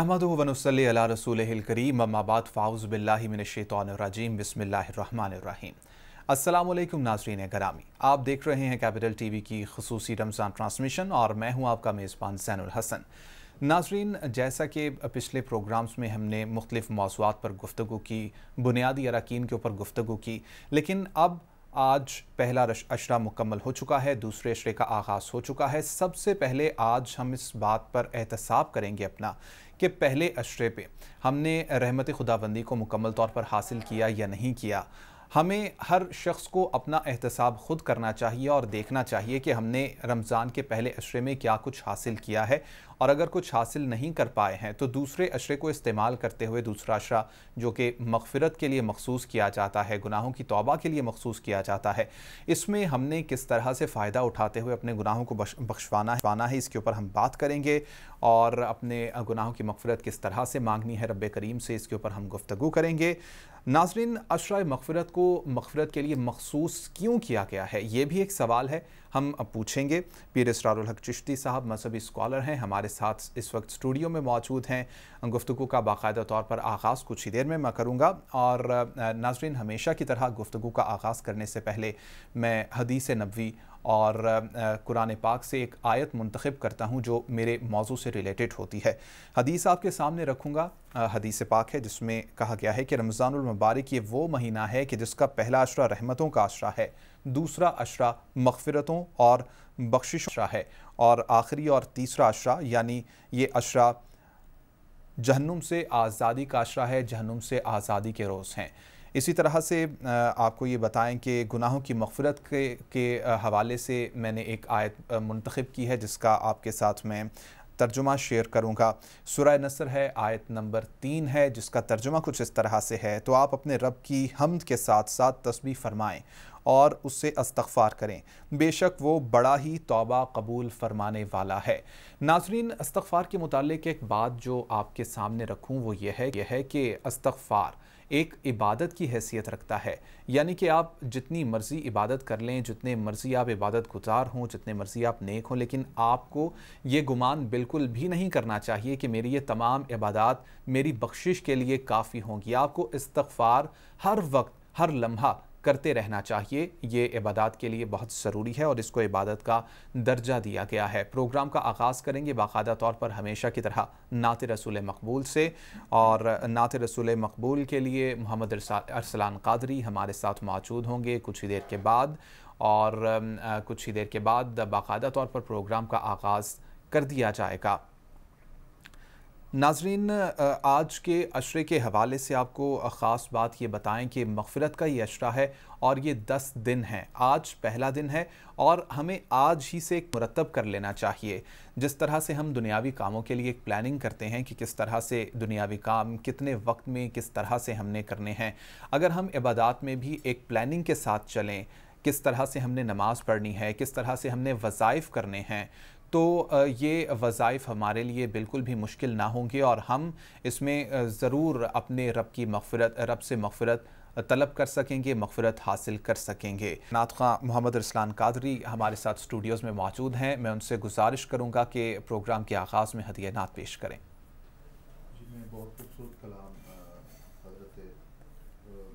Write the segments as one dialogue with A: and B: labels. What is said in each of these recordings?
A: नहमद वनसल अला रसूल करीम ममाबाद फ़ाउज़ बिल्लाशैतरजीम बसमीम असलम नाजरीन गरामी आप देख रहे हैं कैपिटल टी वी की खसूसी रमज़ान ट्रांसमिशन और मैं हूँ आपका मेज़बान जैनुल हसन नाजरीन जैसा कि पिछले प्रोग्राम्स में हमने मुख्तलिफ़ मौजूद पर गुफ्तु की बुनियादी अरकान के ऊपर गुफ्तु की लेकिन अब आज पहला अशरा मुकम्मल हो चुका है दूसरे अशरे का आगाज़ हो चुका है सबसे पहले आज हम इस बात पर एहतसाब करेंगे अपना कि पहले अशरे पे हमने रहमत खुदाबंदी को मुकम्मल तौर पर हासिल किया या नहीं किया हमें हर शख्स को अपना एहतसाब ख़ुद करना चाहिए और देखना चाहिए कि हमने रमज़ान के पहले अशरे में क्या कुछ हासिल किया है और अगर कुछ हासिल नहीं कर पाए हैं तो दूसरे अशरे को इस्तेमाल करते हुए दूसरा अशरा जो कि मगफ़रत के लिए मखसूस किया जाता है गुनाहों की तोबा के लिए मखसूस किया जाता है इसमें हमने किस तरह से फ़ायदा उठाते हुए अपने गुनाहों को बख्शवाना है है इसके ऊपर हम बात करेंगे और अपने गुनाहों की मगफ़रत किस तरह से मांगनी है रब करीम से इसके ऊपर हम गुफ्तु करेंगे नाजरीन अशरा मकफ़रत को मकफ़रत के लिए मखसूस क्यों किया गया है ये भी एक सवाल है हम अब पूछेंगे पीर इसरारक चिश्ती साहब मजहबी स्कॉलर हैं हमारे साथ इस वक्त स्टूडियो में मौजूद हैं गुफ्तु का बाकायदा तौर पर आगाज़ कुछ ही देर में मैं करूँगा और नाजरीन हमेशा की तरह गुफ्तु का आगाज़ करने से पहले मैं हदीस नबी और कुरान पाक से एक आयत मंतखब करता हूँ जो मेरे मौजू से रिलेटेड होती है हदीस आपके सामने रखूँगा हदीस पाक है जिसमें कहा गया है कि रमज़ानमबारक ये वो महीना है कि जिसका पहला अशरा रहमतों का अशरा है दूसरा अशरा मगफ़रतों और बख्शिश अशरा है और आखिरी और तीसरा अशरा यानी ये अशरा जहन्नुम से आज़ादी का अशरा है जहन्नुम से आज़ादी के रोज़ हैं इसी तरह से आपको ये बताएं कि गुनाहों की मफफरत के के हवाले से मैंने एक आयत मंतखब की है जिसका आपके साथ मैं तर्जुमा शेयर करूँगा सुरह नसर है आयत नंबर तीन है जिसका तर्जुमा कुछ इस तरह से है तो आप अपने रब की हमद के साथ साथ तस्वीर फरमाएँ और उससे अस्तफ़ार करें बेशक वो बड़ा ही तोबा कबूल फरमाने वाला है नाजरीन अस्तफ़ार के मुतल एक बात जो आपके सामने रखूँ वो ये है यह है कि अस्तफ़ार एक इबादत की हैसियत रखता है यानी कि आप जितनी मर्ज़ी इबादत कर लें जितने मर्ज़ी आप इबादत गुजार हों जितने मर्ज़ी आप नेक हों लेकिन आपको ये गुमान बिल्कुल भी नहीं करना चाहिए कि मेरी ये तमाम इबादत मेरी बख्शिश के लिए काफ़ी होंगी आपको इस्तफ़ार हर वक्त हर लम्हा करते रहना चाहिए ये इबादत के लिए बहुत ज़रूरी है और इसको इबादत का दर्जा दिया गया है प्रोग्राम का आगाज़ करेंगे बाकायदा तौर पर हमेशा की तरह नात रसूल मकबूल से और नात रसूल मकबूल के लिए मोहम्मद अरसलान कादरी हमारे साथ मौजूद होंगे कुछ ही देर के बाद और कुछ ही देर के बाद बाकायदा तौर पर प्रोग्राम का आगाज़ कर दिया जाएगा नाजरीन आज के अशरे के हवाले से आपको ख़ास बात ये बताएं कि मगफ़रत का ये अशरा है और ये दस दिन है आज पहला दिन है और हमें आज ही से एक मुरतब कर लेना चाहिए जिस तरह से हम दुनियावी कामों के लिए एक प्लानिंग करते हैं कि किस तरह से दुनियावी काम कितने वक्त में किस तरह से हमने करने हैं अगर हम इबादत में भी एक प्लानिंग के साथ चलें किस तरह से हमने नमाज़ पढ़नी है किस तरह से हमने वज़ाइफ़ करने हैं तो ये वज़ाइफ हमारे लिए बिल्कुल भी मुश्किल ना होंगे और हम इसमें ज़रूर अपने रब की मफफरत रब से मफ़रत तलब कर सकेंगे मफफरत हासिल कर सकेंगे नात खां मोहम्मद रसलान कादरी हमारे साथ स्टूडियोज़ में मौजूद हैं मैं उनसे गुजारिश करूँगा कि प्रोग्राम के आगाज़ में हदिया नात पेश करें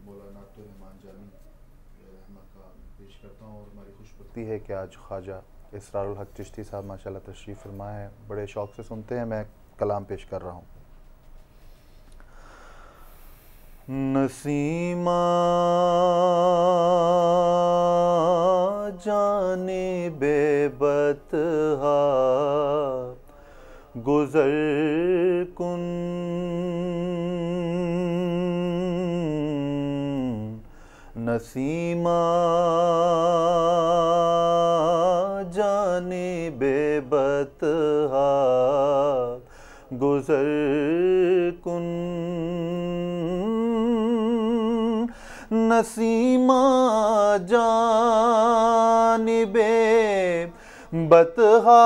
B: मौलाना तो रहमान जानी का पेश करता हूँ और हमारी खुशबती है कि आज ख्वाजा इसरारुल हक चिश्ती साहब माशा तशरीफ़ फरमा है बड़े शौक़ से सुनते हैं मैं कलाम पेश कर रहा हूँ नसीमा जाने बेबत गुज़र कुन नसीमा जाने बेबत गुजर कुन नसीमा जाने बे बतहा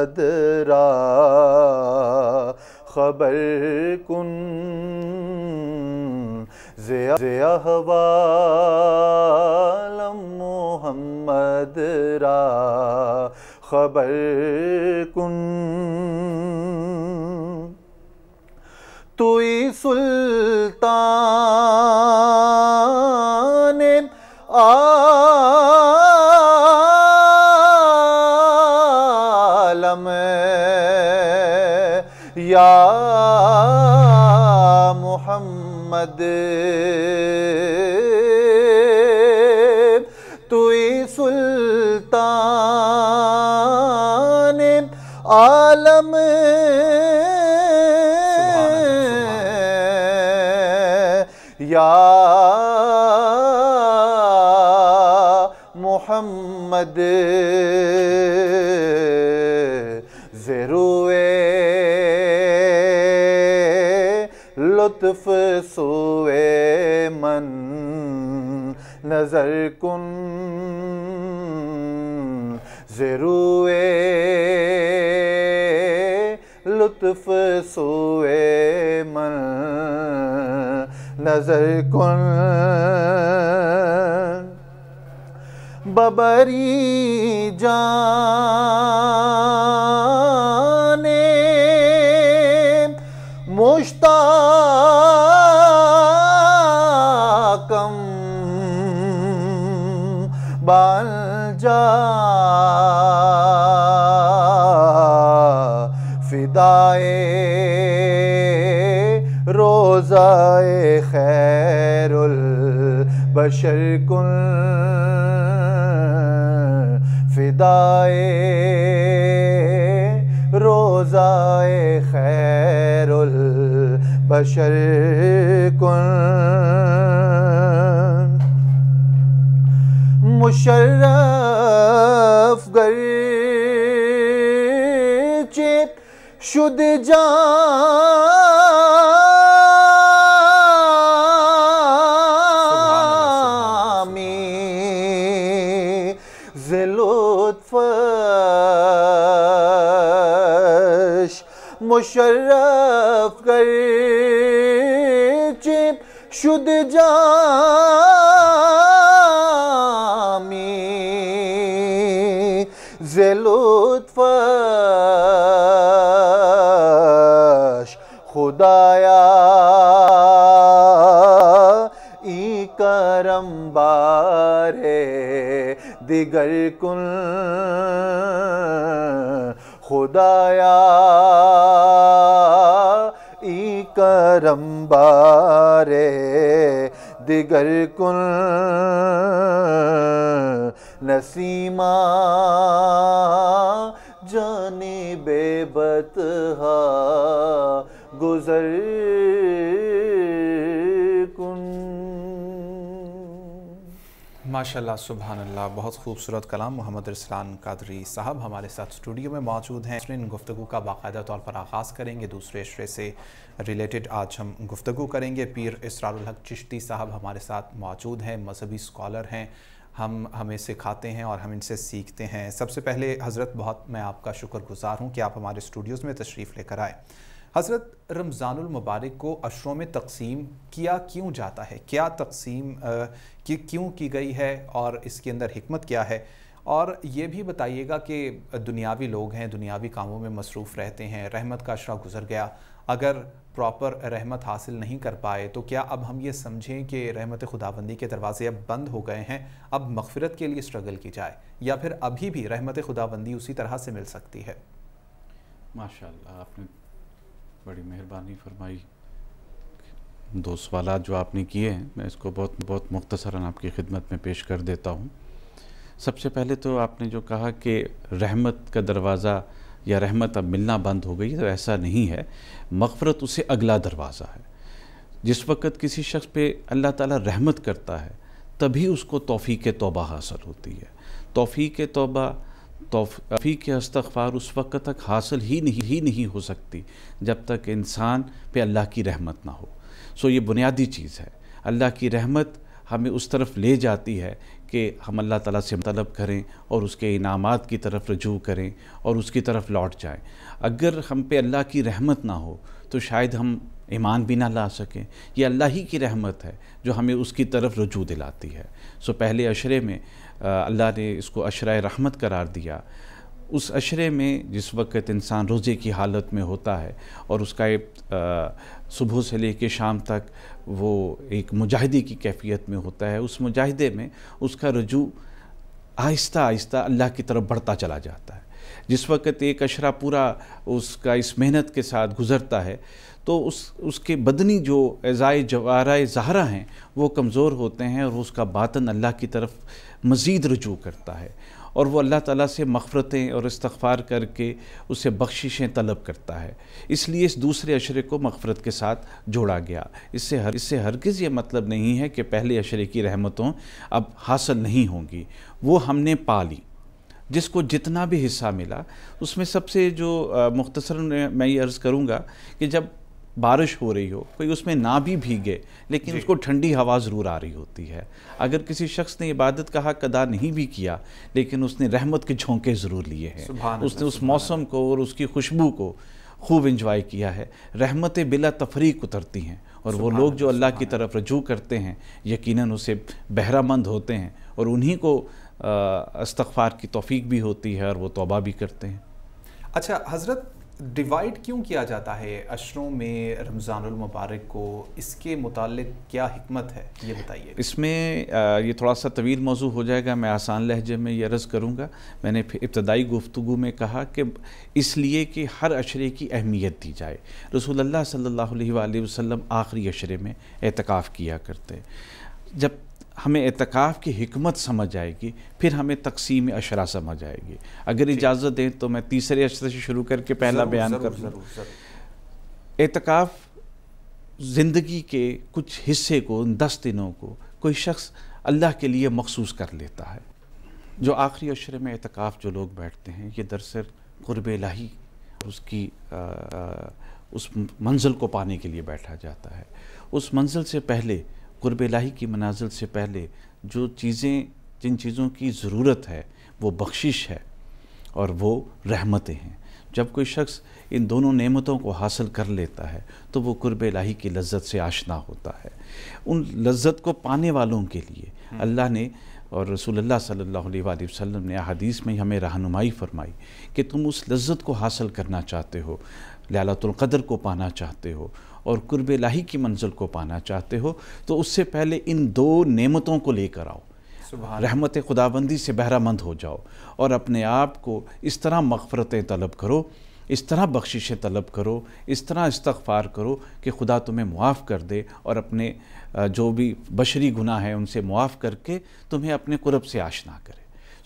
B: सदरा खबर कुन जयावालम मोहम्मद रा खबर कुन तुई सुल्तान याद तुई सुल्तान आलम या मोहम्मद लुत्फ सोए मन नज़र कन ज़रूए लुत्फ सोए मन नज़र कन बबरी जा बशर कुल फिदाए रोज़ाए खैरुल बशर कुल मुशर्रफ गर चेत शुद जा मुशर्रफ कर चिप शुद्ध जामी लुत्फश खुदाया ई करम बारे दिगर कुल खुदाया ई करम बारे दिगर कुल नसीमा जाने बेबतहा गुजर
A: माशा सुबहानल्ला बहुत खूबसूरत कलाम मोहम्मद रसलान कादरी साहब हमारे साथ स्टूडियो में मौजूद हैं इन गुफ्तु का बाकायदा तौर पर आगाज़ करेंगे दूसरे अशरे से रिलेटेड आज हम गुफ्तु करेंगे पीर इसरारहक चिश्ती साहब हमारे साथ मौजूद हैं मजहबी स्कॉलर हैं हम हमें सिखाते हैं और हम इनसे सीखते हैं सबसे पहले हज़रत बहुत मैं आपका शुक्रगुजार हूँ कि आप हमारे स्टूडियोज़ में तशरीफ़ लेकर आए हज़रत रमज़ानमबारक को अशरों में तकसीम किया क्यों जाता है क्या तकसीम की क्यों की गई है और इसके अंदर हमत क्या है और ये भी बताइएगा कि दुनियावी लोग हैं दुनियावी कामों में मसरूफ़ रहते हैं रहमत का अशरा गुज़र गया अगर प्रॉपर रहमत हासिल नहीं कर पाए तो क्या अब हम ये समझें कि रहमत खुदाबंदी के दरवाज़े अब बंद हो गए हैं अब मगफरत के लिए स्ट्रगल की जाए या फिर अभी भी रहमत खुदाबंदी उसी तरह से मिल सकती है
C: माशा आपने बड़ी मेहरबानी फरमाई दो सवाल जो आपने किए हैं मैं इसको बहुत बहुत मुख्तसरा आपकी खिदमत में पेश कर देता हूँ सबसे पहले तो आपने जो कहा कि रहमत का दरवाज़ा या रहमत अब मिलना बंद हो गई तो ऐसा नहीं है मफ़रत उसे अगला दरवाज़ा है जिस वक़्त किसी शख्स पे अल्लाह ताला रहमत करता है तभी उसको तोफ़ी के तोबा हासिल होती है तोफ़ी के तोबा तोफ़ी के अस्तफ़ार उस वक्त तक हासिल ही नहीं ही नहीं हो सकती जब तक इंसान पे अल्लाह की रहमत ना हो सो ये बुनियादी चीज़ है अल्लाह की रहमत हमें उस तरफ ले जाती है कि हम अल्लाह ताला से तलब करें और उसके इनाम की तरफ रजू करें और उसकी तरफ लौट जाएं अगर हम पे अल्लाह की रहमत ना हो तो शायद हम ईमान भी ना ला सकें यह अल्लाह ही की रहमत है जो हमें उसकी तरफ रजू दिलाती है सो पहले अशरे में अल्लाह ने इसको अशरा रहमत करार दिया उस अशरे में जिस वक्त इंसान रोज़े की हालत में होता है और उसका एक सुबह से ले कर शाम तक वो एक मुजाहिदे की कैफियत में होता है उस मुजाहिदे में उसका रजू आहिस्ता आहिस्ता अल्लाह की तरफ बढ़ता चला जाता है जिस वक्त एक अशरा पूरा उसका इस मेहनत के साथ गुज़रता है तो उस उसके बदनी जो एज़ाए जवारा जहरा हैं वो कमज़ोर होते हैं और उसका बातन अल्लाह की तरफ मज़ीद रजू करता है और वो अल्लाह ताला से मफ़रतें और इस्तफ़ार करके उसे बख्शिशें तलब करता है इसलिए इस दूसरे अशरे को मफ़रत के साथ जोड़ा गया इससे हर इससे हरगज़ ये मतलब नहीं है कि पहले अशरे की रहमतों अब हासिल नहीं होंगी वो हमने पा ली जिसको जितना भी हिस्सा मिला उसमें सबसे जो मुख्तसर मैं ये अर्ज़ करूँगा कि जब बारिश हो रही हो कोई उसमें ना भी भीगे लेकिन उसको ठंडी हवा ज़रूर आ रही होती है अगर किसी शख्स ने इबादत का हक अदा नहीं भी किया लेकिन उसने रहमत के झोंके ज़रूर लिए हैं उसने उस मौसम को और उसकी खुशबू को खूब इंजॉय किया है रहमतें बिला तफरीक उतरती हैं और वो लोग जो अल्लाह की तरफ रजू करते हैं यकीनन उसे बहरामंद होते हैं और उन्हीं को इस्तफ़ार की तोफ़ी भी होती है और वो तोबा भी करते हैं
A: अच्छा हज़रत डिवाइड क्यों किया जाता है अशरों में रमज़ानुल मुबारक को इसके मुतालिक क्या हमत है ये बताइए
C: इसमें ये थोड़ा सा तवील मौजू हो जाएगा मैं आसान लहजे में ये अर्ज़ करूँगा मैंने इब्तदाई गुफ्तु में कहा कि इसलिए कि हर अशरे की अहमियत दी जाए रसूल सल्ला वसम आखिरी अशरे में एतकाफ़ किया करते जब हमें एतकाफ़ की हमत समझ आएगी फिर हमें तकसीम अशरा समझ आएगी अगर इजाज़त दें तो मैं तीसरे अशरे से शुरू करके पहला बयान कर लूँ एतकाफ़ ज़िंदगी के कुछ हिस्से को दस दिनों को कोई शख्स अल्लाह के लिए मखसूस कर लेता है जो आखिरी अशरे में एतकाफ़ जो लोग बैठते हैं ये दरअसल क़ुरब लाही उसकी आ, आ, उस मंजिल को पाने के लिए बैठा जाता है उस मंजिल से पहले कुरब लाही की मनाजिल से पहले जो चीज़ें जिन चीज़ों की ज़रूरत है वो बख्शिश है और वो रहमतें हैं जब कोई शख्स इन दोनों नेमतों को हासिल कर लेता है तो वो कुर्ब लाही की लज्जत से आशना होता है उन लज्जत को पाने वालों के लिए हम्म। अल्लाह ने और रसूलुल्लाह सल्लल्लाहु अलैहि वसल्लम ने अदीस में हमें रहनुमाई फरमाई कि तुम उस लज्जत को हासिल करना चाहते हो लालतुल्क़दर को पाना चाहते हो और कुर्ब लाही की मंजिल को पाना चाहते हो तो उससे पहले इन दो नेमतों को लेकर आओ रहमत खुदाबंदी से बहरामंद हो जाओ और अपने आप को इस तरह मफ़रतें तलब करो इस तरह बख्शिशें तलब करो इस तरह इस्तफ़ार करो कि खुदा तुम्हें मुआफ़ कर दे और अपने जो भी बशरी गुनाह है उनसे मुआफ़ करके तुम्हें अपने कुरब से आशना करे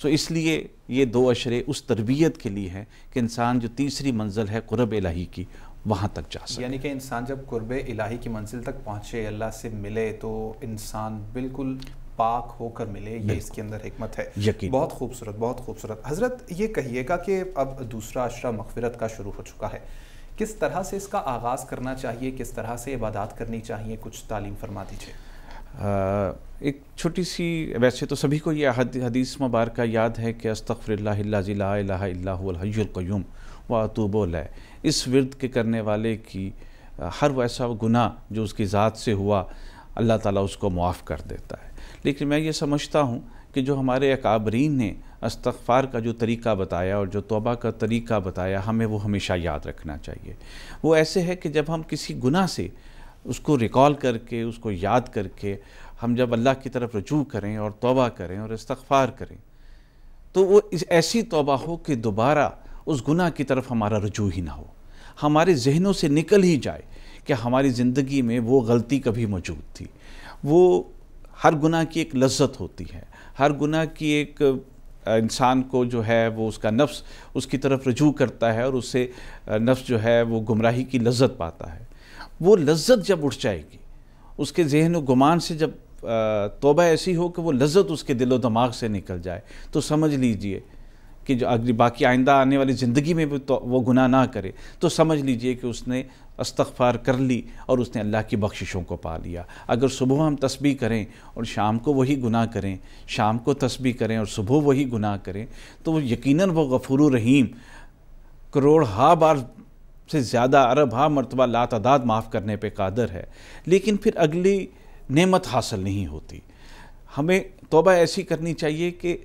C: सो इसलिए ये दो अशरे उस तरबियत के लिए हैं कि इंसान जो तीसरी मंजिल है कुरब इलाही की वहाँ तक जा सके यानी कि
A: इंसान जब कुर्ब इलाही की मंजिल तक पहुँचे अल्लाह से मिले तो इंसान बिल्कुल पाक होकर मिले ये इसके अंदर हमत है यकीन बहुत खूबसूरत बहुत खूबसूरत हज़रत ये कहिएगा कि अब दूसरा अशरा मकफरत का शुरू हो चुका है किस तरह से इसका आगाज़ करना चाहिए किस तरह से इबादत करनी चाहिए कुछ तालीम फरमा दीजिए
C: एक छोटी सी वैसे तो सभी को यह हदीस मुबारक याद है कि अस्तफ़रल्लाजी अस्तफ़रल्लाजीलाहयूम वतूबोल है इस विरद के करने वाले की हर वैसा गुना जो उसकी ज़ात से हुआ अल्लाह ताला उसको मुआफ़ कर देता है लेकिन मैं ये समझता हूँ कि जो हमारे अकाबरीन ने अस्तफ़ार का जो तरीका बताया और जो तोबा का तरीका बताया हमें वो हमेशा याद रखना चाहिए वो ऐसे है कि जब हम किसी गुना से उसको रिकॉल करके उसको याद करके हम जब अल्लाह की तरफ रजू करें और तोबा करें और इस्तफ़ार करें तो वो ऐसी तोबा हो कि दोबारा उस गुनाह की तरफ हमारा रजू ही ना हो हमारे जहनों से निकल ही जाए कि हमारी ज़िंदगी में वो गलती कभी मौजूद थी वो हर गुनाह की एक लज्जत होती है हर गुनाह की एक इंसान को जो है वो उसका नफ्स उसकी तरफ रजू करता है और उससे नफ्स जो है वो गुमराही की लज्जत पाता है वो लज्जत जब उठ जाएगी उसके जहन व गुमान से जब तोबा ऐसी हो कि वो लज्जत उसके दिलो दिमाग से निकल जाए तो समझ लीजिए कि जो अगली बाकी आइंदा आने वाली ज़िंदगी में भी तो वो गुनाह ना करे तो समझ लीजिए कि उसने अस्तफ़ार कर ली और उसने अल्लाह की बख्शिशों को पा लिया अगर सुबह हम तस्बी करें और शाम को वही गुनाह करें शाम को तस्बी करें और सुबह वही गुनाह करें तो वो यकीनन वो गफूर रहीम करोड़ हा बार से ज़्यादा अरब हा मरतबा ला तदाद माफ़ करने पर कादर है लेकिन फिर अगली नेमत हासिल नहीं होती हमें तोबा ऐसी करनी चाहिए कि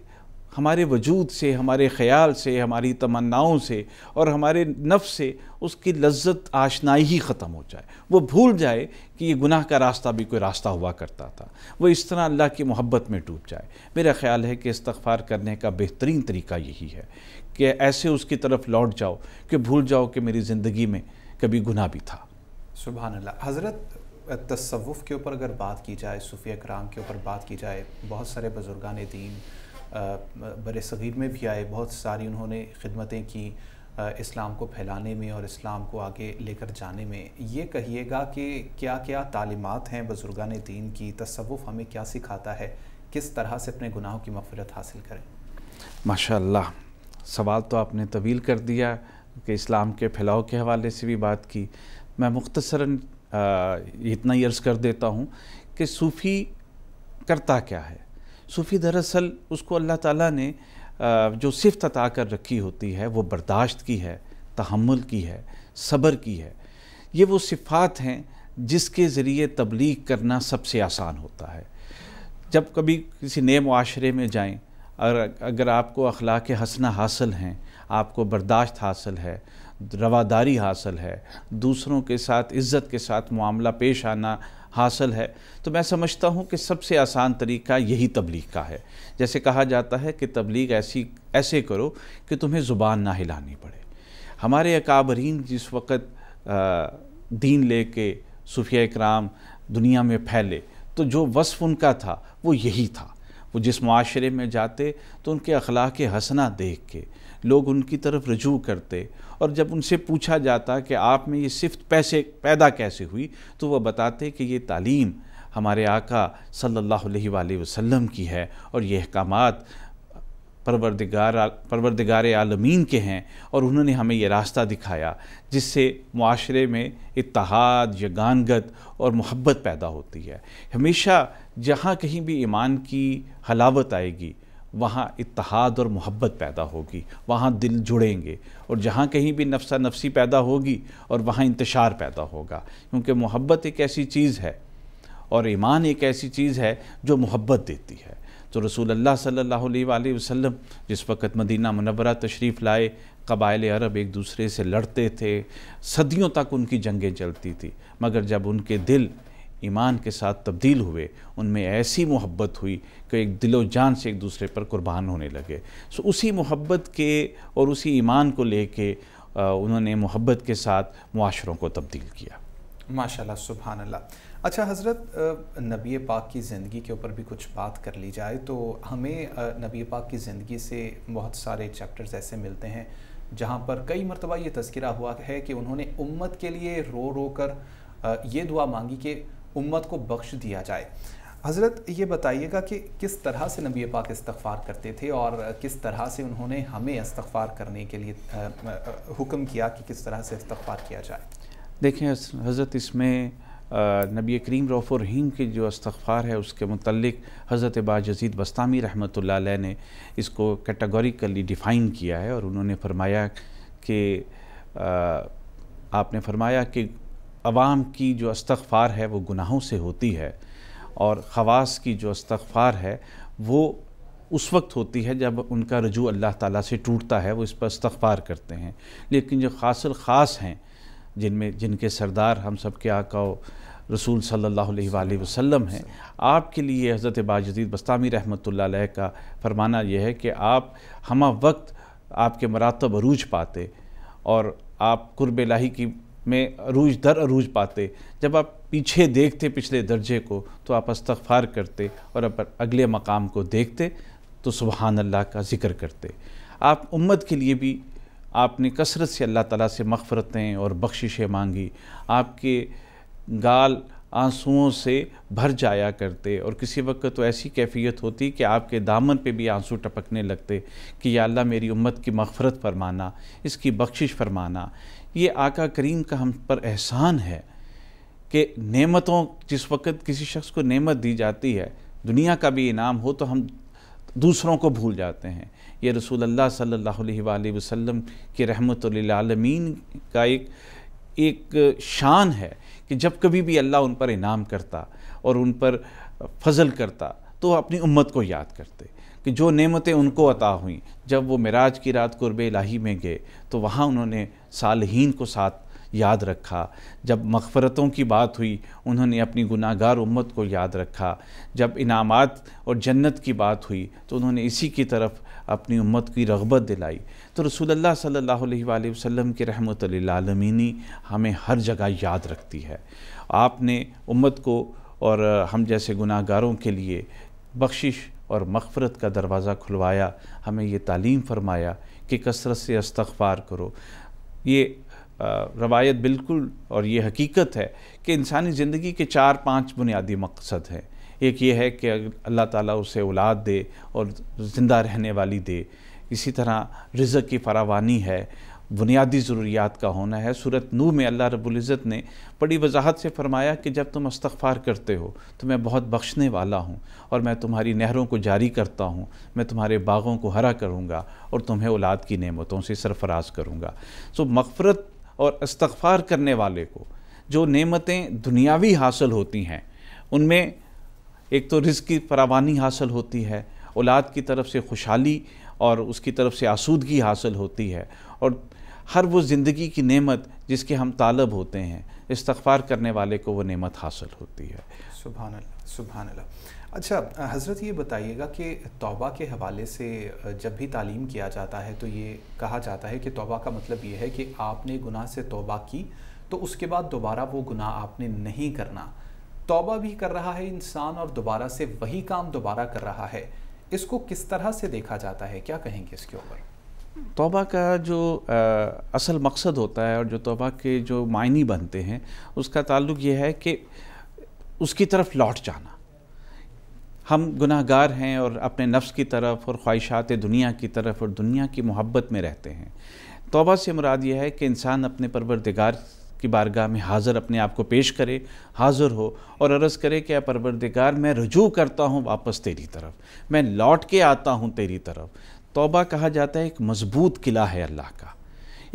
C: हमारे वजूद से हमारे ख्याल से हमारी तमन्नाओं से और हमारे नफ़ से उसकी लज्जत आशनाई ही ख़त्म हो जाए वो भूल जाए कि ये गुनाह का रास्ता भी कोई रास्ता हुआ करता था वो इस तरह अल्लाह की मोहब्बत में डूब जाए मेरा ख्याल है कि इस्तफ़ार करने का बेहतरीन तरीका यही है कि ऐसे उसकी तरफ लौट जाओ कि भूल जाओ कि मेरी ज़िंदगी में कभी गुनाह भी था
A: सुबह हज़रत तस्वुफ़ के ऊपर अगर बात की जाए सूफी कराम के ऊपर बात की जाए बहुत सारे बुजुर्गान दीन बर सग़ीर में भी आए बहुत सारी उन्होंने खिदमतें की इस्लाम को फैलाने में और इस्लाम को आगे लेकर जाने में ये कहिएगा कि क्या क्या तालीमत हैं बुजुर्गान दीन की तसवुफ़ हमें क्या सिखाता है किस तरह से अपने गुनाहों की मफरत हासिल करें
C: माशा सवाल तो आपने तवील कर दिया कि इस्लाम के फैलाव के हवाले से भी बात की मैं मुख्तसरा इतना ही अर्ज़ कर देता हूँ कि सूफ़ी करता क्या है सूफ़ी दरअसल उसको अल्लाह ताला ने जो सिफत अता कर रखी होती है वो बर्दाश्त की है तहमुल की है सब्र की है ये वो सिफ़ात हैं जिसके ज़रिए तबलीग करना सबसे आसान होता है जब कभी किसी नए माशरे में जाएं और अगर आपको अखलाक हसना हासिल हैं आपको बर्दाश्त हासिल है रवादारी हासिल है दूसरों के साथ इज़्ज़त के साथ मामला पेश आना हासिल है तो मैं समझता हूँ कि सबसे आसान तरीका यही तबलीग का है जैसे कहा जाता है कि तबलीग ऐसी ऐसे करो कि तुम्हें ज़ुबान ना हिलानी पड़े हमारे अकाबरीन जिस वक्त दीन ले के सूफिया कराम दुनिया में फैले तो जो वसफ़ उनका था वो यही था वो जिस माशरे में जाते तो उनके अखलाक हसना देख के लोग उनकी तरफ रजू करते और जब उनसे पूछा जाता कि आप में ये सिफ्त पैसे पैदा कैसे हुई तो वह बताते कि ये तालीम हमारे आका सल्लल्लाहु अलैहि वसल्लम की है और ये अहकाम परवरदिगार परवरदिगार आलमीन के हैं और उन्होंने हमें ये रास्ता दिखाया जिससे माशरे में इतहाद यगानगत और मोहब्बत पैदा होती है हमेशा जहाँ कहीं भी ईमान की हलावत आएगी वहाँ इतिहाद और मोहब्बत पैदा होगी वहाँ दिल जुड़ेंगे और जहाँ कहीं भी नफसा नफसी पैदा होगी और वहाँ इंतशार पैदा होगा क्योंकि मोहब्बत एक ऐसी चीज़ है और ईमान एक ऐसी चीज़ है जो मोहब्बत देती है तो रसूल अल्लाह सल्लल्लाहु अलैहि वसल्लम जिस वक़्त मदीना मुनवरा तशरीफ़ लाए कबाइल अरब एक दूसरे से लड़ते थे सदियों तक उनकी जंगें चलती थी मगर जब उनके दिल ईमान के साथ तब्दील हुए उनमें ऐसी मोहब्बत हुई कि एक दिलो जान से एक दूसरे पर कुर्बान होने लगे सो उसी मोहब्बत के और उसी ईमान को लेके उन्होंने मोहब्बत के साथ माशरों को तब्दील किया
A: माशाल्लाह सुबहानल्ला अच्छा हज़रत नबी पाक की ज़िंदगी के ऊपर भी कुछ बात कर ली जाए तो हमें नबी पाक की ज़िंदगी से बहुत सारे चैप्टर्स ऐसे मिलते हैं जहाँ पर कई मरतबा ये तस्करा हुआ है कि उन्होंने उम्मत के लिए रो रो कर ये दुआ मांगी कि उम्मत को बख्श दिया जाए हज़रत ये बताइएगा कि किस तरह से नबी पाक इस्तफ़ार करते थे और किस तरह से उन्होंने हमें इस्तफ़ार करने के लिए हुक्म किया कि किस तरह से इस्तफ़ार किया जाए
C: देखें हज़रत इसमें नबी करीम रौफ़ रहीम के जो इस्तफ़ार है उसके मतलब हज़रत बाजीद बस्तामी रहमत ने इसको कैटागोरिकली डिफ़ाइन किया है और उन्होंने फरमाया कि आपने फरमाया कि आवाम की जो इस्तफ़ार है वो गुनाहों से होती है और ख़वास की जो इस्तफ़ार है वो उस वक्त होती है जब उनका रजू अल्लाह ताला से टूटता है वो इस पर इस्तफ़ार करते हैं लेकिन जो खासल ख़ास हैं जिनमें जिनके सरदार हम सब के आका रसूल सल्लल्लाहु अलैहि वसल्लम हैं आपके लिए हज़रत बाजदीद बस्तामी रहमत का फरमाना यह है कि आप हम वक्त आपके मरातब अरूज पाते और आप कुर्ब लाही की में अरूज दर अरूज पाते जब आप पीछे देखते पिछले दर्जे को तो आप अस्तफ़ार करते और अब अगले मकाम को देखते तो सुबहानल्ला का ज़िक्र करते आप उम्मत के लिए भी आपने कसरत से अल्लाह ताला से मगफ़रतें और बख्शिशें मांगी आपके गाल आंसुओं से भर जाया करते और किसी वक्त तो ऐसी कैफियत होती कि आपके दामन पे भी आंसू टपकने लगते कि या अल्लाह मेरी उम्मत की मगफ़रत फरमाना इसकी बख्शिश फरमाना ये आका करीम का हम पर एहसान है कि नेमतों जिस वक्त किसी शख्स को नेमत दी जाती है दुनिया का भी इनाम हो तो हम दूसरों को भूल जाते हैं ये रसूल अल्लाह सल्लल्लाहु अलैहि वसल्लम की रहमत का एक एक शान है कि जब कभी भी अल्लाह उन पर इनाम करता और उन पर फजल करता तो अपनी उम्मत को याद करते कि जो नेमतें उनको अता हुई जब वो मराज की रात कुरब इलाही में गए तो वहाँ उन्होंने सालहीन को साथ याद रखा जब मगफ़रतों की बात हुई उन्होंने अपनी गुनागार उम्मत को याद रखा जब इनामात और जन्नत की बात हुई तो उन्होंने इसी की तरफ अपनी उम्मत की रगबत दिलाई तो सल्लल्लाहु अलैहि वसल्लम की रहमत आलमीनी हमें हर जगह याद रखती है आपने उम्मत को और हम जैसे गुनाहगारों के लिए बख्शिश और मगफ़रत का दरवाज़ा खुलवाया हमें ये तालीम फरमाया कि कसरत से इस्तफ़ार करो ये रवायत बिल्कुल और ये हकीकत है कि इंसानी ज़िंदगी के चार पाँच बुनियादी मकसद हैं एक ये है कि अल्लाह ताला उसे औलाद दे और ज़िंदा रहने वाली दे इसी तरह रिज़क की फरावानी है बुनियादी ज़रूरियात का होना है सूरत नू में अल्लाह रबुल्ज़त ने बड़ी वजाहत से फरमाया कि जब तुम इस्तफ़ार करते हो तो मैं बहुत बख्शने वाला हूँ और मैं तुम्हारी नहरों को जारी करता हूँ मैं तुम्हारे बागों को हरा करूँगा और तुम्हें औलाद की नेमतों से सरफराज करूँगा सो मफ़रत और इस्तफ़ार करने वाले को जो नेमतें दुनियावी हासिल होती हैं उनमें एक तो रिज़ की फरावानी हासिल होती है औलाद की तरफ से खुशहाली और उसकी तरफ से आसूदगी हासिल होती है और हर वो ज़िंदगी की नेमत जिसके हम तालब होते हैं इस्तफ़ार करने वाले को वो नेमत हासिल होती है सुबह अल्लाह अल्लाह
A: अच्छा हज़रत ये बताइएगा कि तौबा के हवाले से जब भी तालीम किया जाता है तो ये कहा जाता है कि तौबा का मतलब ये है कि आपने गुनाह से तौबा की तो उसके बाद दोबारा वो गुनाह आपने नहीं करना तौबा भी कर रहा है इंसान और दोबारा से वही काम दोबारा कर रहा है इसको किस तरह से देखा जाता है क्या कहेंगे इसके ऊपर
C: तोबा का जो आ, असल मकसद होता है और जो तोबा के जो मायने बनते हैं उसका ताल्लुक यह है कि उसकी तरफ लौट जाना हम गुनाहगार हैं और अपने नफ्स की तरफ और ख्वाहिशात दुनिया की तरफ और दुनिया की मोहब्बत में रहते हैं तोबा से मुराद यह है कि इंसान अपने परवरदिगार की बारगाह में हाज़र अपने आप को पेश करे हाज़र हो और अर्ज़ करे कि परवरदिगार मैं रजू करता हूँ वापस तेरी तरफ मैं लौट के आता हूँ तेरी तरफ तोबा कहा जाता है एक मज़बूत किला है अल्लाह का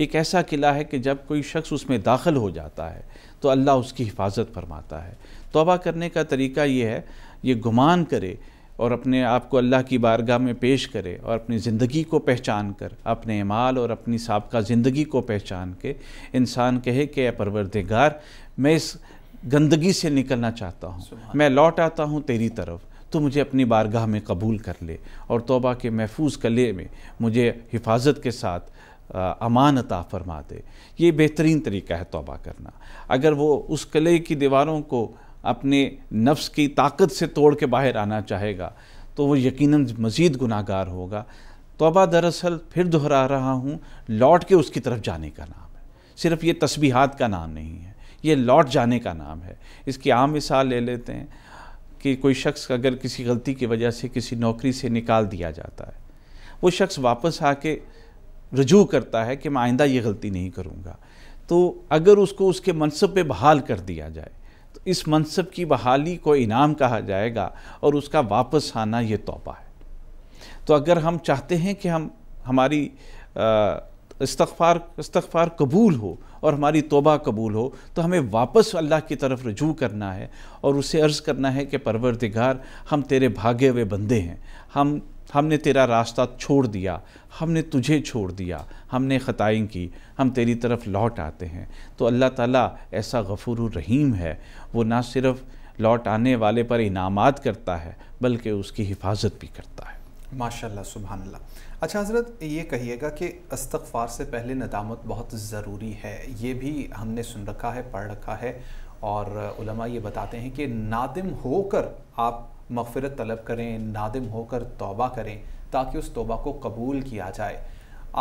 C: एक ऐसा किला है कि जब कोई शख्स उसमें दाखिल हो जाता है तो अल्लाह उसकी हिफाजत फरमाता है तोबा करने का तरीका ये है ये गुमान करे और अपने आप को अल्लाह की बारगाह में पेश करे और अपनी ज़िंदगी को पहचान कर अपने माल और अपनी सबका ज़िंदगी को पहचान के इंसान कहे कि परवरदगार मैं इस गंदगी से निकलना चाहता हूँ मैं लौट आता हूँ तेरी तरफ तो मुझे अपनी बारगाह में कबूल कर ले और तोबा के महफूज कले में मुझे हिफाजत के साथ अमान अता फरमा दे ये बेहतरीन तरीका है तोबा करना अगर वो उस कले की दीवारों को अपने नफ्स की ताकत से तोड़ के बाहर आना चाहेगा तो वो यकीनन मज़ीद गुनाहगार होगा तोबा दरअसल फिर दोहरा रहा हूँ लौट के उसकी तरफ जाने का नाम है सिर्फ ये तस्बीहात का नाम नहीं है ये लौट जाने का नाम है इसकी आम मिसाल ले लेते हैं कि कोई शख्स अगर किसी गलती की वजह से किसी नौकरी से निकाल दिया जाता है वो शख्स वापस आके रजू करता है कि मैं आइंदा ये गलती नहीं करूँगा तो अगर उसको उसके मनसब पे बहाल कर दिया जाए इस मनसब की बहाली को इनाम कहा जाएगा और उसका वापस आना ये तोहफा है तो अगर हम चाहते हैं कि हम हमारी इस्तफार इस्तफार कबूल हो और हमारी तोबा कबूल हो तो हमें वापस अल्लाह की तरफ रजू करना है और उसे अर्ज़ करना है कि परवरदिगार हम तेरे भागे हुए बंदे हैं हम हमने तेरा रास्ता छोड़ दिया हमने तुझे छोड़ दिया हमने ख़तें की हम तेरी तरफ लौट आते हैं तो अल्लाह ताला ऐसा गफूर रहीम है वो ना सिर्फ लौट आने वाले पर इनामात करता है बल्कि उसकी हिफाजत भी करता है
A: माशाल्लाह सुबहानल्लाह अच्छा हज़रत ये कहिएगा कि अस्तफार से पहले नदामत बहुत ज़रूरी है ये भी हमने सुन रखा है पढ़ रखा है और ये बताते हैं कि नादिम होकर आप मगफरत तलब करें नादम होकर तोबा करें ताकि उस तोबा को कबूल किया जाए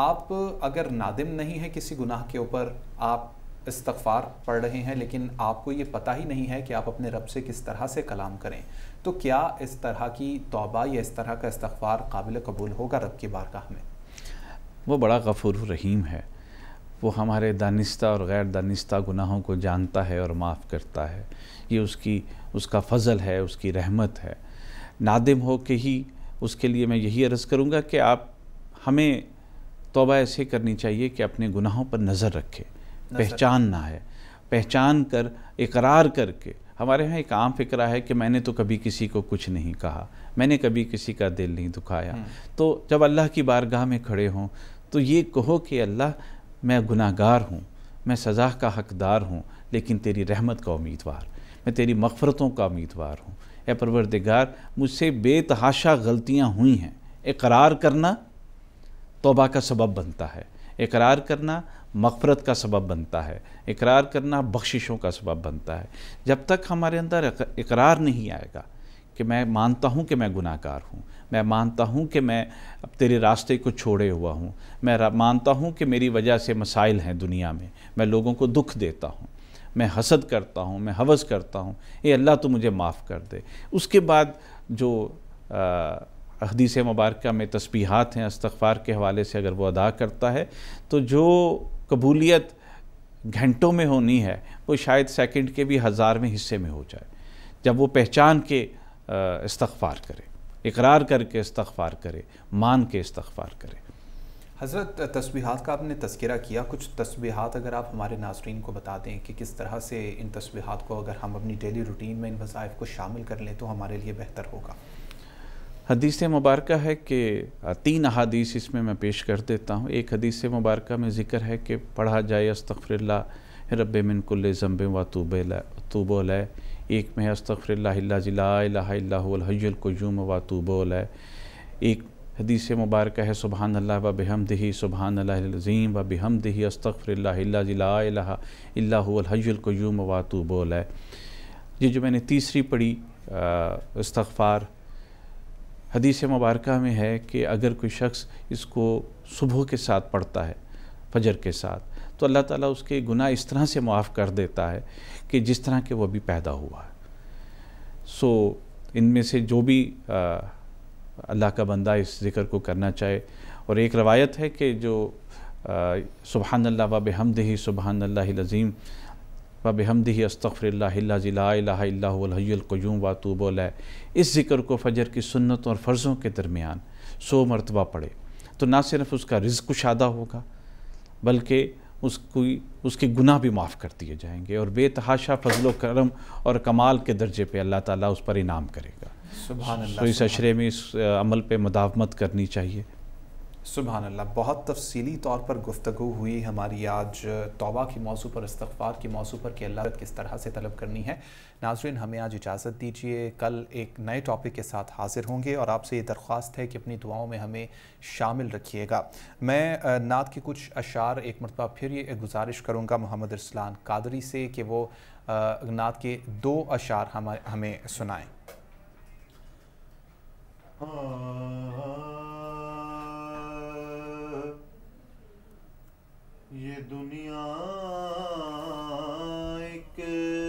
A: आप अगर नादम नहीं है किसी गुनाह के ऊपर आप इस्तफ़ार पढ़ रहे हैं लेकिन आपको ये पता ही नहीं है कि आप अपने रब से किस तरह से कलाम करें तो क्या इस तरह की तोबा या इस तरह का इस्तफ़ार काबिल कबूल होगा रब की बारगाह में
C: वो बड़ा गफूर रहीम है वो हमारे दानिस्ता और गैर दानिस्ता गुनाहों को जानता है और माफ़ करता है ये उसकी उसका फ़ज़ल है उसकी रहमत है नादिम हो के ही उसके लिए मैं यही अर्ज़ करूँगा कि आप हमें तोबा ऐसे करनी चाहिए कि अपने गुनाहों पर नज़र रखें पहचान ना है पहचान कर इकरार करके हमारे यहाँ एक आम फिक्रा है कि मैंने तो कभी किसी को कुछ नहीं कहा मैंने कभी किसी का दिल नहीं दुखाया हम्म। तो जब अल्लाह की बारगाह में खड़े हों तो ये कहो कि अल्लाह मैं गुनाहगार हूँ मैं सज़ा का हकदार हूँ लेकिन तेरी रहमत का उम्मीदवार मैं तेरी मफ़रतों का उम्मीदवार हूँ ए परवरदिगार मुझसे बेतहाशा गलतियाँ हुई हैं इकरार करना तोबा का सबब बनता है इकरार करना मफफ़रत का सबब बनता है इकरार करना बख्शिशों का सबब बनता है जब तक हमारे अंदर इकरार नहीं आएगा कि मैं मानता हूँ कि मैं गुनाहगार हूँ मैं मानता हूँ कि मैं अब तेरे रास्ते को छोड़े हुआ हूँ मैं मानता हूँ कि मेरी वजह से मसाइल हैं दुनिया में मैं लोगों को दुख देता हूँ मैं हसद करता हूँ मैं हवस करता हूँ ये अल्लाह तो मुझे माफ़ कर दे उसके बाद जो हदीस मुबारक में तस्बीहात हैं इस्तफ़ार के हवाले से अगर वो अदा करता है तो जो कबूलियत घंटों में होनी है वो शायद सेकंड के भी हज़ारवें हिस्से में हो जाए जब वो पहचान के इस्तफ़ार करे इकरार करके इस्तफ़ार करे मान के इस्तफ़ार करे
A: हज़रत तस्बीहात का आपने तस्करा किया कुछ तस्बीहात अगर आप हमारे नाजरन को बता दें कि किस तरह से इन तस्बीहात को अगर हम अपनी डेली रूटीन में इन वज़ाइफ को शामिल कर लें तो हमारे लिए बेहतर होगा
C: हदीस मुबारक है कि तीन अहादीस इसमें मैं पेश कर देता हूँ एक हदीस मुबारक में ज़िक्र है कि पढ़ा जाए अस्तफ़रल्ला रब मिनकुल्ल ज़म्ब व तूबोल एक में अस्तफ़रल्ला जिला हय्युलकयूम व तूबोल एक हदीस मुबारक है सुबहान अल्लाह व बेहमदही सुबहान अल्लाजीम व बेहमदही अस्तफ़रल्लाजुल्कयूम बोल है ये जो मैंने तीसरी पढ़ी इस्तफ़ार हदीस मुबारक में है कि अगर कोई शख्स इसको सुबह के साथ पढ़ता है फजर के साथ तो अल्लाह ताला उसके गुनाह इस तरह से माफ़ कर देता है कि जिस तरह के वो अभी पैदा हुआ है सो इनमें से जो भी आ, अल्लाह का बंदा इस ज़िक्र को करना चाहे और एक रवायत है कि जो सुबहान अल्लाह वब हमद ही सुबहान अल्लाह लज़ीम वब हमद ही अस्तफ़रल्लाजीलाकयूम इस ज़िक्र को फ़जर की सुन्नत और फ़र्ज़ों के दरमियान सो मरतबा पड़े तो ना सिर्फ उसका रिज्क कुशादा होगा बल्कि उसकी उसके गुनाह भी माफ़ कर दिए जाएंगे और बेतहाशा फ़जलो करम और कमाल के दर्जे पे अल्लाह ताला उस पर इनाम करेगा तो इस अशरे में इस अमल पर मदावमत करनी चाहिए
A: सुबहान अल्लाह बहुत तफसीली तौर पर गुफ्तु हुई हमारी आज तोबा की मौसु पर इस्तफ़ार के मौसु पर कि अल्लाह किस तरह से तलब करनी है नाजरन हमें आज इजाज़त दीजिए कल एक नए टॉपिक के साथ हाज़िर होंगे और आपसे ये दरख्वास्त है कि अपनी दुआओं में हमें शामिल रखिएगा मैं नात के कुछ अशार एक मरतबा फिर ये गुजारिश करूँगा मोहम्मद अरसलान कादरी से कि वो नात के दो अशार हम हमें सुनाएँ
B: ये दुनिया एक